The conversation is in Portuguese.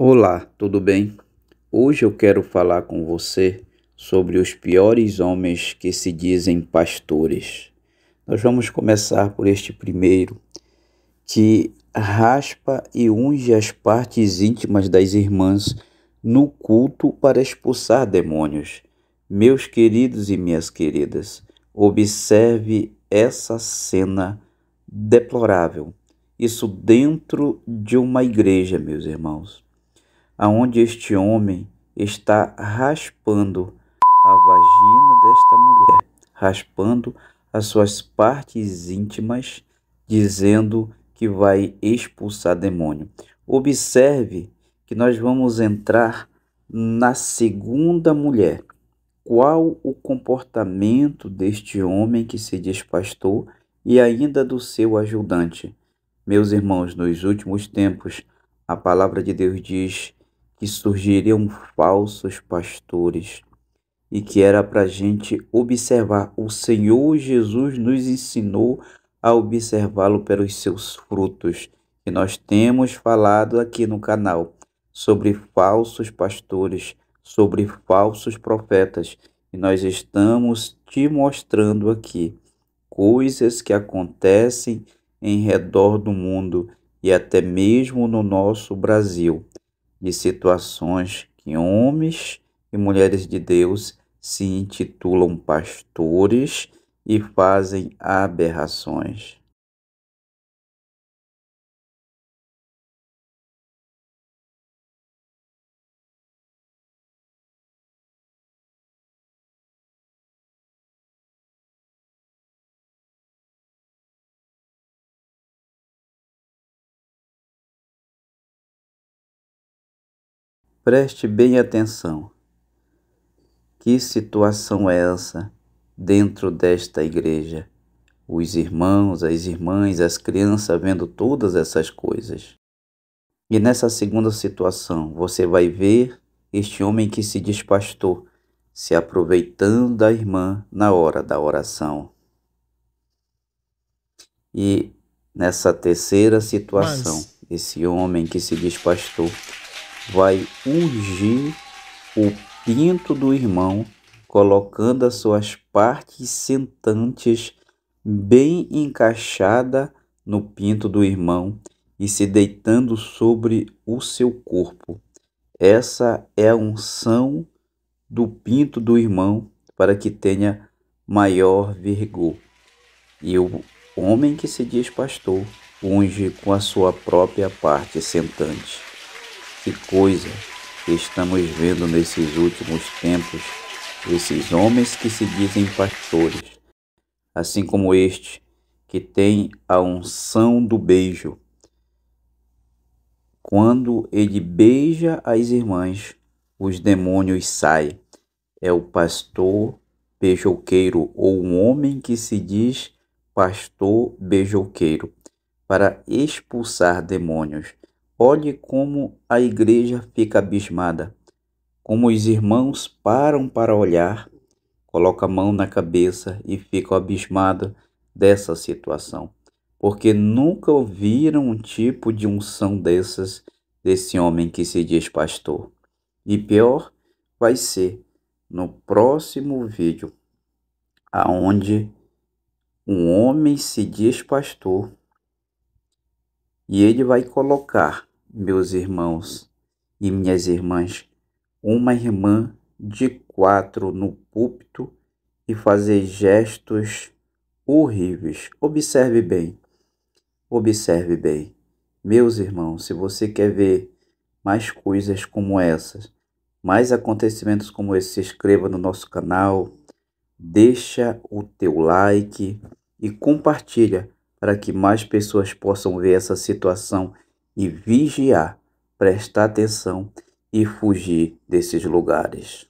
Olá, tudo bem? Hoje eu quero falar com você sobre os piores homens que se dizem pastores. Nós vamos começar por este primeiro, que raspa e unge as partes íntimas das irmãs no culto para expulsar demônios. Meus queridos e minhas queridas, observe essa cena deplorável. Isso dentro de uma igreja, meus irmãos aonde este homem está raspando a vagina desta mulher, raspando as suas partes íntimas, dizendo que vai expulsar demônio. Observe que nós vamos entrar na segunda mulher. Qual o comportamento deste homem que se despastou e ainda do seu ajudante? Meus irmãos, nos últimos tempos, a palavra de Deus diz que surgiriam falsos pastores e que era para a gente observar. O Senhor Jesus nos ensinou a observá-lo pelos seus frutos, e nós temos falado aqui no canal sobre falsos pastores, sobre falsos profetas, e nós estamos te mostrando aqui coisas que acontecem em redor do mundo e até mesmo no nosso Brasil de situações que homens e mulheres de Deus se intitulam pastores e fazem aberrações. Preste bem atenção. Que situação é essa dentro desta igreja? Os irmãos, as irmãs, as crianças vendo todas essas coisas. E nessa segunda situação, você vai ver este homem que se despastou, se aproveitando da irmã na hora da oração. E nessa terceira situação, Mas... esse homem que se despastou vai ungir o pinto do irmão, colocando as suas partes sentantes bem encaixada no pinto do irmão e se deitando sobre o seu corpo. Essa é a unção do pinto do irmão para que tenha maior vigor. E o homem que se diz pastor unge com a sua própria parte sentante que coisa que estamos vendo nesses últimos tempos, esses homens que se dizem pastores, assim como este, que tem a unção do beijo. Quando ele beija as irmãs, os demônios saem. É o pastor beijoqueiro ou um homem que se diz pastor beijoqueiro para expulsar demônios. Olhe como a igreja fica abismada, como os irmãos param para olhar, coloca a mão na cabeça e ficam abismados dessa situação, porque nunca ouviram um tipo de unção dessas desse homem que se diz pastor. E pior vai ser no próximo vídeo, aonde um homem se diz pastor e ele vai colocar meus irmãos e minhas irmãs, uma irmã de quatro no púlpito e fazer gestos horríveis. Observe bem, observe bem. Meus irmãos, se você quer ver mais coisas como essas, mais acontecimentos como esse, se inscreva no nosso canal, deixa o teu like e compartilha para que mais pessoas possam ver essa situação e vigiar, prestar atenção e fugir desses lugares.